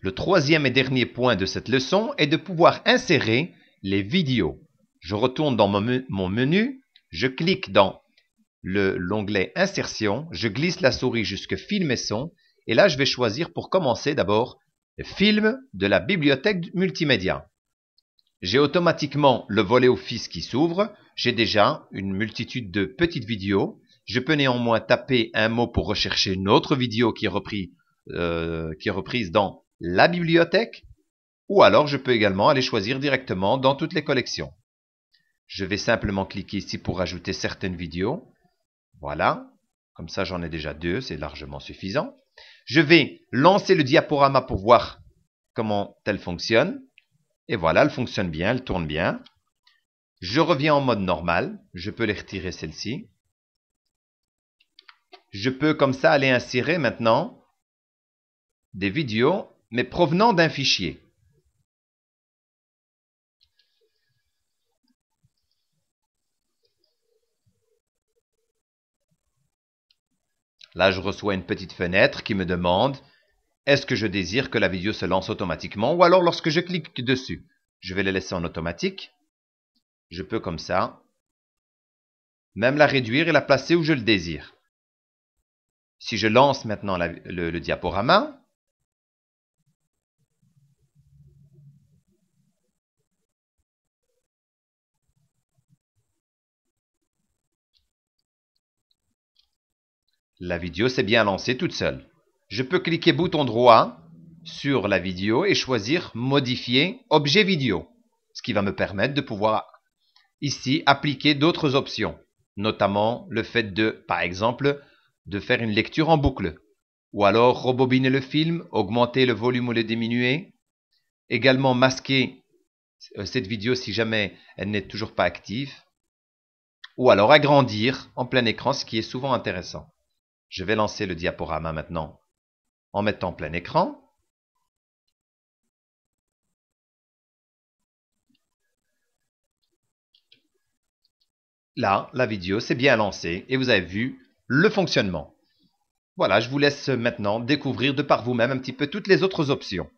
Le troisième et dernier point de cette leçon est de pouvoir insérer les vidéos. Je retourne dans mon menu, je clique dans l'onglet Insertion, je glisse la souris jusque Film et son, et là je vais choisir pour commencer d'abord Film de la bibliothèque multimédia. J'ai automatiquement le volet Office qui s'ouvre, j'ai déjà une multitude de petites vidéos, je peux néanmoins taper un mot pour rechercher une autre vidéo qui est, euh, qui est reprise dans la bibliothèque, ou alors je peux également aller choisir directement dans toutes les collections. Je vais simplement cliquer ici pour ajouter certaines vidéos. Voilà, comme ça j'en ai déjà deux, c'est largement suffisant. Je vais lancer le diaporama pour voir comment elle fonctionne. Et voilà, elle fonctionne bien, elle tourne bien. Je reviens en mode normal, je peux les retirer celles ci Je peux comme ça aller insérer maintenant des vidéos mais provenant d'un fichier. Là, je reçois une petite fenêtre qui me demande est-ce que je désire que la vidéo se lance automatiquement ou alors lorsque je clique dessus. Je vais la laisser en automatique. Je peux comme ça même la réduire et la placer où je le désire. Si je lance maintenant le diaporama, La vidéo s'est bien lancée toute seule. Je peux cliquer bouton droit sur la vidéo et choisir modifier objet vidéo, ce qui va me permettre de pouvoir ici appliquer d'autres options, notamment le fait de, par exemple, de faire une lecture en boucle, ou alors rebobiner le film, augmenter le volume ou le diminuer, également masquer euh, cette vidéo si jamais elle n'est toujours pas active, ou alors agrandir en plein écran, ce qui est souvent intéressant. Je vais lancer le diaporama maintenant en mettant plein écran. Là, la vidéo s'est bien lancée et vous avez vu le fonctionnement. Voilà, je vous laisse maintenant découvrir de par vous-même un petit peu toutes les autres options.